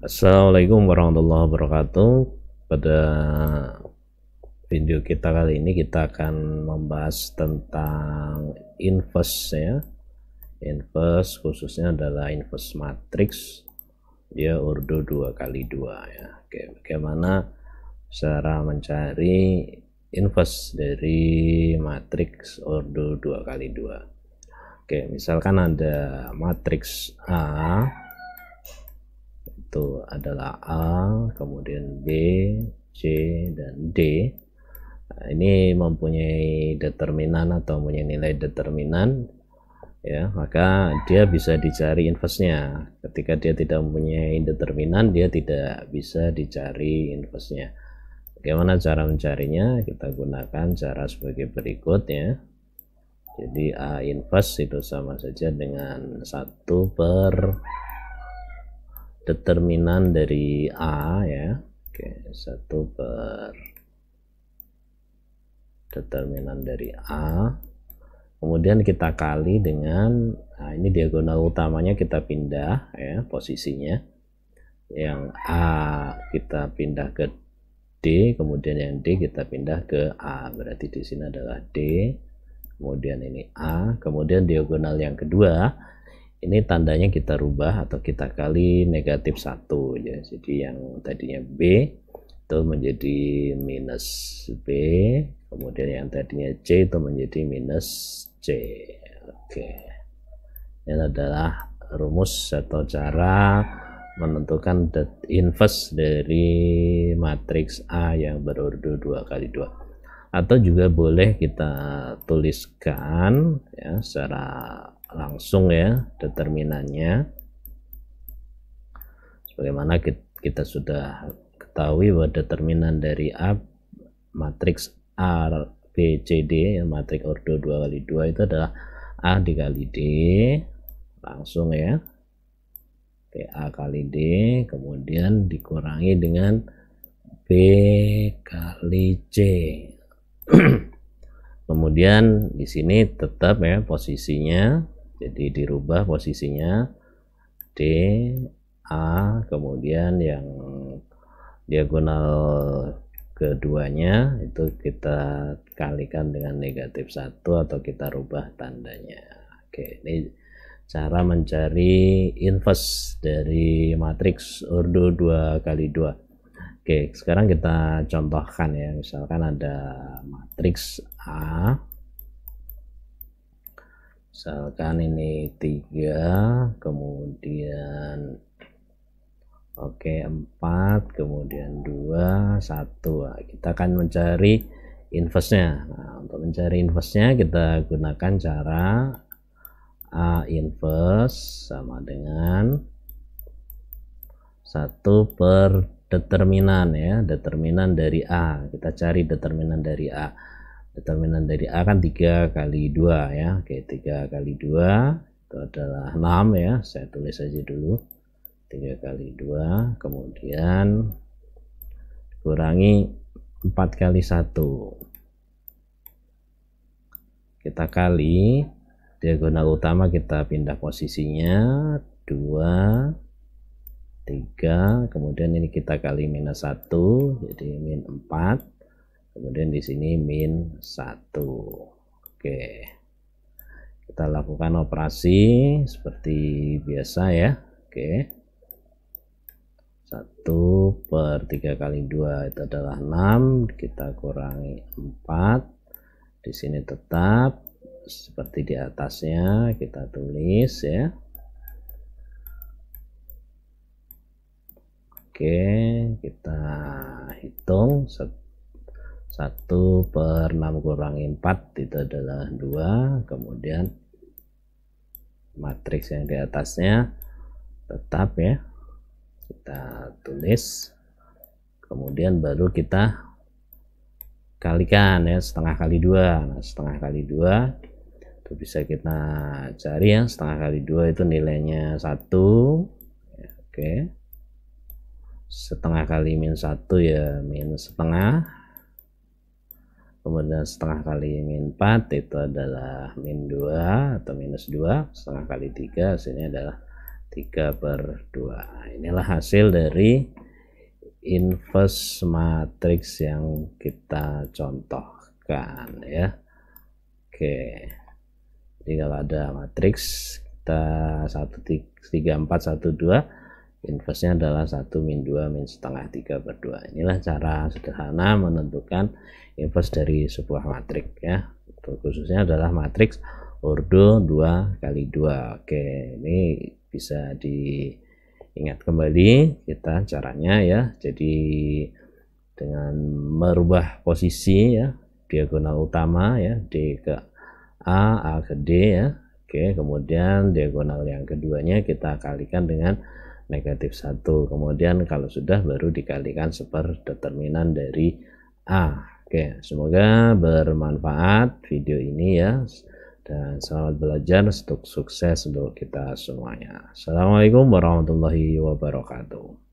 Assalamualaikum warahmatullahi wabarakatuh pada video kita kali ini kita akan membahas tentang inverse ya inverse khususnya adalah inverse matrix dia ordo 2 kali 2 ya Oke, bagaimana cara mencari inverse dari matrix ordo 2 kali 2 Oke misalkan ada matrix A itu adalah A, kemudian B, C, dan D. Nah, ini mempunyai determinan atau mempunyai nilai determinan ya maka dia bisa dicari inversnya ketika dia tidak mempunyai determinan dia tidak bisa dicari inversnya bagaimana cara mencarinya kita gunakan cara sebagai berikut ya jadi A inverse itu sama saja dengan satu per determinan dari A ya oke satu per determinan dari A kemudian kita kali dengan nah ini diagonal utamanya kita pindah ya posisinya yang A kita pindah ke D kemudian yang D kita pindah ke A berarti di sini adalah D kemudian ini A kemudian diagonal yang kedua ini tandanya kita rubah atau kita kali negatif satu. ya. jadi yang tadinya B itu menjadi minus B kemudian yang tadinya C itu menjadi minus C oke ini adalah rumus atau cara menentukan the inverse dari matriks A yang berordo dua kali dua. atau juga boleh kita tuliskan ya secara langsung ya determinannya sebagaimana kita sudah ketahui bahwa determinan dari A matriks A B C D ya, matriks ordo 2 kali 2 itu adalah A dikali D langsung ya Oke, A kali D kemudian dikurangi dengan B kali C kemudian di sini tetap ya posisinya jadi dirubah posisinya D A kemudian yang diagonal keduanya itu kita kalikan dengan negatif satu atau kita rubah tandanya oke ini cara mencari inverse dari matriks ordo dua kali dua. oke sekarang kita contohkan ya misalkan ada matriks A misalkan ini tiga kemudian oke okay, empat kemudian dua satu nah, kita akan mencari nya nah, untuk mencari nya kita gunakan cara A inverse sama dengan satu per determinan ya determinan dari A kita cari determinan dari A determinan dari A kan 3 kali 2 ya oke 3 kali 2 itu adalah 6 ya saya tulis aja dulu 3 kali 2 kemudian kurangi 4 kali 1 kita kali diagonal utama kita pindah posisinya 2 3 kemudian ini kita kali minus 1 jadi min 4 kemudian di sini min 1 oke kita lakukan operasi seperti biasa ya oke 1 per 3 kali 2 itu adalah 6 kita kurangi 4 di sini tetap seperti di atasnya kita tulis ya Oke, kita hitung 1 1 per 6 kurang 4 itu adalah 2 kemudian matriks yang di atasnya tetap ya kita tulis kemudian baru kita kalikan ya setengah kali dua nah, setengah kali dua itu bisa kita cari ya setengah kali dua itu nilainya satu ya, oke okay. setengah kali min satu ya min setengah kemudian setengah kali min 4 itu adalah min 2 atau minus 2 setengah kali 3 hasilnya adalah 3 per 2 inilah hasil dari inverse matrix yang kita contohkan ya oke jadi kalau ada matrix kita 1 3 4 1 2 inversnya adalah satu min dua min setengah tiga per dua inilah cara sederhana menentukan invers dari sebuah matriks ya khususnya adalah matriks ordo dua kali dua. oke ini bisa diingat kembali kita caranya ya jadi dengan merubah posisi ya diagonal utama ya D ke A A ke D ya oke kemudian diagonal yang keduanya kita kalikan dengan negatif satu, kemudian kalau sudah baru dikalikan seper determinan dari A Oke, semoga bermanfaat video ini ya. Dan selamat belajar, sukses untuk kita semuanya. Assalamualaikum warahmatullahi wabarakatuh.